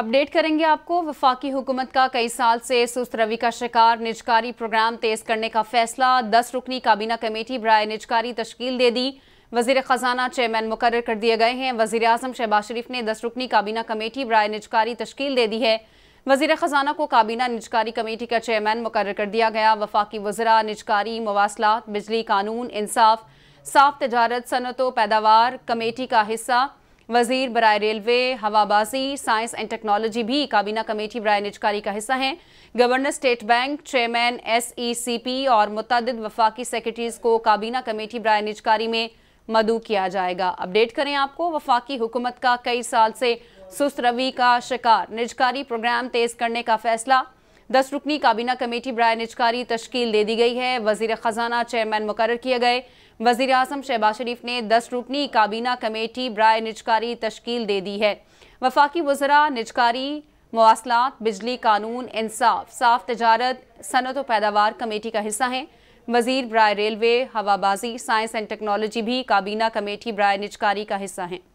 update करेंगे आपको वफाकी हुकूमत का कई साल से सुस्त रवि का शिकार निजकारी प्रोग्राम तेज करने का फैसला दस रुकनी काबीना कमेटी बरए निजकारी तश्कील दे दी वजीर ख़जाना चेयरमैन मुकर कर दिए गए हैं वजी अजम शहबाज शरीफ ने दस रुकनी काबीना कमेटी बरए निजकारी तश्कील दे दी है वजीर ख़जाना को काबीना निजकारी कमेटी का चेयरमैन मुकर कर दिया गया वफाकी वजरा निजकारी मवासलात बिजली कानून इंसाफ साफ तजारत सनतों पैदावार कमेटी का हिस्सा वजीर बरए रेलवे हवाबाजी साइंस एंड टेक्नोलॉजी भी काबीना कमेटी बरए निजकारी का हिस्सा हैं governor state bank chairman S E C P और मुतद वफाकी सेक्रेटरीज को काबीना कमेटी बरए निजकारी में मदू किया जाएगा अपडेट करें आपको वफाकी हुकूमत का कई साल से सुस्त रवि का शिकार निजकारी प्रोग्राम तेज करने का फैसला दस रुकनी काबीना कमेटी बरए निजकारी तश्कील दे दी गई है वजीर खजाना चेयरमैन मुकर किए गए वजीर अजम शहबाज शरीफ ने दस रुकनी काबीना कमेटी ब्राय निजकारी तश्कील दे दी है वफाकी वजरा निजकारी मवासलात बिजली कानून इंसाफ साफ तजारत सनत व पैदावार कमेटी का हिस्सा हैं वजीर ब्राय रेलवे हवाबाजी साइंस एंड टेक्नोलॉजी भी काबीना कमेटी ब्राय निजकारी का हिस्सा हैं